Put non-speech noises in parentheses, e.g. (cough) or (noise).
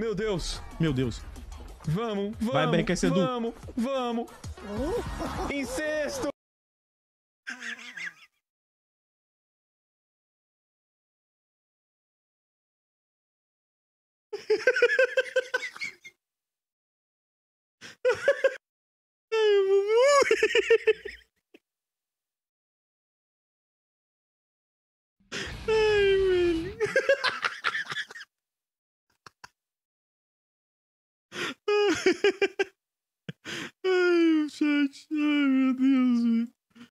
Meu Deus. Meu Deus. Vamos, vamos. Vai bem, Caicedo. É vamos, vamos. incesto. (laughs) ای چه چه